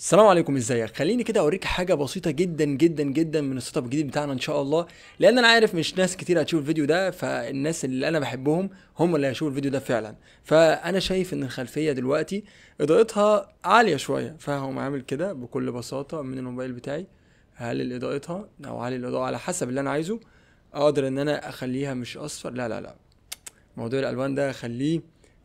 السلام عليكم ازيك خليني كده اوريك حاجه بسيطه جدا جدا جدا من السيت اب الجديد بتاعنا ان شاء الله لان انا عارف مش ناس كتير هتشوف الفيديو ده فالناس اللي انا بحبهم هم اللي هيشوفوا الفيديو ده فعلا فانا شايف ان الخلفيه دلوقتي اضاءتها عاليه شويه فهقوم عامل كده بكل بساطه من الموبايل بتاعي هقلل اضاءتها او اعلي الاضاءه على حسب اللي انا عايزه اقدر ان انا اخليها مش اصفر لا لا لا موضوع الالوان ده خليه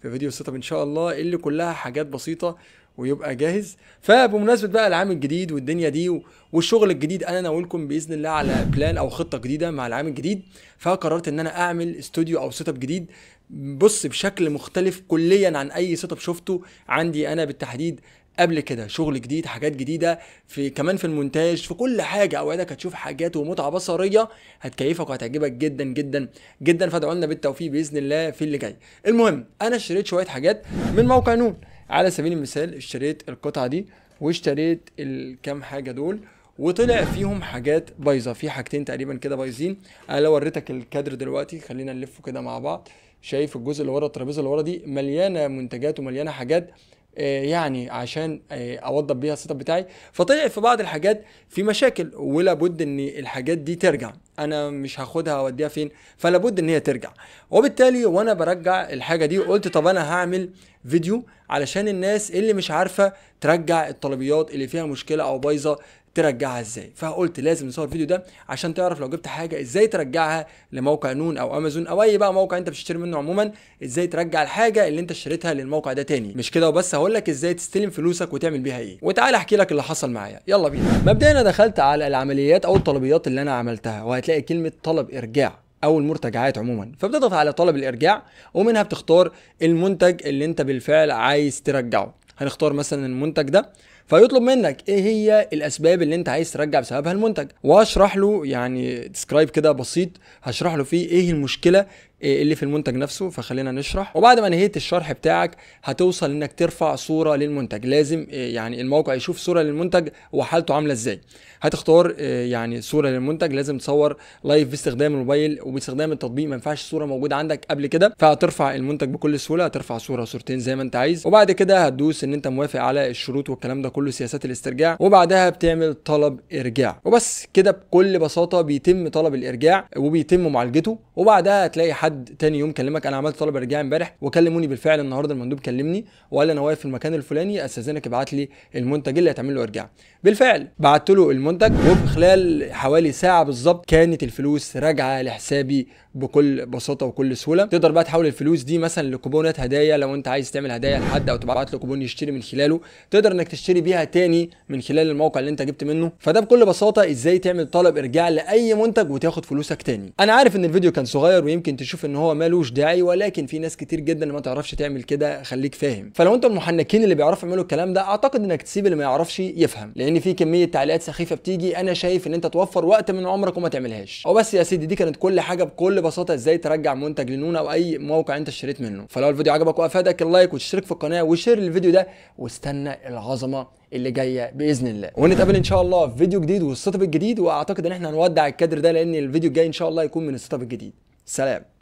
في فيديو السيت اب ان شاء الله اللي كلها حاجات بسيطه ويبقى جاهز فبمناسبه بقى العام الجديد والدنيا دي والشغل الجديد انا ناويلكم باذن الله على بلان او خطه جديده مع العام الجديد فقررت ان انا اعمل استوديو او سيت اب جديد بص بشكل مختلف كليا عن اي سيت اب شفته عندي انا بالتحديد قبل كده شغل جديد حاجات جديده في كمان في المونتاج في كل حاجه اوعدك هتشوف حاجات ومتعه بصريه هتكيفك وهتعجبك جدا جدا جدا فادعوا لنا بالتوفيق باذن الله في اللي جاي المهم انا اشتريت شويه حاجات من موقع نون على سبيل المثال اشتريت القطعه دي واشتريت الكام حاجه دول وطلع فيهم حاجات بايظه في حاجتين تقريبا كده بايظين انا لو وريتك الكادر دلوقتي خلينا نلفه كده مع بعض شايف الجزء اللي ورا الترابيزه اللي ورا دي مليانه منتجات ومليانه حاجات آه، يعني عشان آه، اوضب بيها السيت اب بتاعي فطلع في بعض الحاجات في مشاكل ولا بد ان الحاجات دي ترجع انا مش هاخدها اوديها فين فلا بد ان هي ترجع وبالتالي وانا برجع الحاجه دي قلت طب انا هعمل فيديو علشان الناس اللي مش عارفه ترجع الطلبيات اللي فيها مشكله او بايظه ترجعها ازاي فقلت لازم نصور الفيديو ده عشان تعرف لو جبت حاجه ازاي ترجعها لموقع نون او امازون او اي بقى موقع انت بتشتري منه عموما ازاي ترجع الحاجه اللي انت اشتريتها للموقع ده تاني مش كده وبس هقول لك ازاي تستلم فلوسك وتعمل بيها ايه وتعالى احكي لك اللي حصل معايا يلا بينا مبدئيا انا دخلت على العمليات او الطلبيات اللي انا عملتها وهتلاقي كلمه طلب ارجاع او المرتجعات عموما فبتضغط على طلب الارجاع ومنها بتختار المنتج اللي انت بالفعل عايز ترجعه هنختار مثلا المنتج ده فيطلب منك ايه هي الاسباب اللي انت عايز ترجع بسببها المنتج واشرح له يعني ديسكرايب كده بسيط هشرح له فيه ايه المشكله إيه اللي في المنتج نفسه فخلينا نشرح وبعد ما نهيت الشرح بتاعك هتوصل انك ترفع صوره للمنتج لازم إيه يعني الموقع يشوف صوره للمنتج وحالته عامله ازاي هتختار إيه يعني صوره للمنتج لازم تصور لايف باستخدام الموبايل وباستخدام التطبيق ما ينفعش صوره موجوده عندك قبل كده فهترفع المنتج بكل سهوله هترفع صوره صورتين زي ما انت عايز وبعد كده هتدوس ان انت موافق على الشروط والكلام ده كله سياسات الاسترجاع وبعدها بتعمل طلب ارجاع وبس كده بكل بساطه بيتم طلب الارجاع وبيتم معالجته وبعدها تلاقي حد تاني يوم كلمك انا عملت طلب ارجاع امبارح وكلموني بالفعل النهارده المندوب كلمني وقال انا واقف في المكان الفلاني استاذنك ابعت لي المنتج اللي هتعمل له ارجاع بالفعل بعت له المنتج وبخلال حوالي ساعه بالظبط كانت الفلوس راجعه لحسابي بكل بساطه وكل سهوله تقدر بقى تحول الفلوس دي مثلا لكوبونات هدايا لو انت عايز تعمل هدايا لحد او تبعت له كوبون يشتري من خلاله تقدر انك تشتري بيها تاني من خلال الموقع اللي انت جبت منه فده بكل بساطه ازاي تعمل طلب ارجاع لاي منتج وتاخد فلوسك تاني انا عارف ان الفيديو كان كان صغير ويمكن تشوف ان هو مالوش داعي ولكن في ناس كتير جدا ما تعرفش تعمل كده خليك فاهم فلو انت من المحنكين اللي بيعرفوا يعملوا الكلام ده اعتقد انك تسيب اللي ما يعرفش يفهم لان في كميه تعليقات سخيفه بتيجي انا شايف ان انت توفر وقت من عمرك وما تعملهاش او بس يا سيدي دي كانت كل حاجه بكل بساطه ازاي ترجع منتج لنون او اي موقع انت اشتريت منه فلو الفيديو عجبك وافادك اللايك وتشترك في القناه وشير الفيديو ده واستنى العظمه اللي جايه باذن الله ونتقابل ان شاء الله في فيديو جديد والسيت اب الجديد واعتقد ان احنا هنودع الكادر ده لان الفيديو الجاي ان شاء الله يكون من السيت اب الجديد سلام